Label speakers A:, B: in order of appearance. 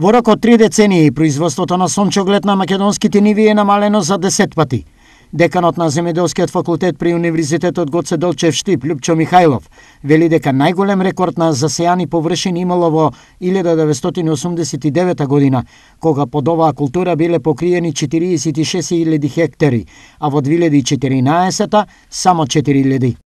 A: Во рок од три децении производството на сончоглед на македонските ниви е намалено за 10 пати. Деканот на Земеделскиот факултет при Универзитетот Гоце Долчев Штип, Лјупчо Михајлов, вели дека најголем рекорд на засејани површини имало во 1989 година, кога под оваа култура биле покриени 46.000 хектари, а во 2014 само 4.000.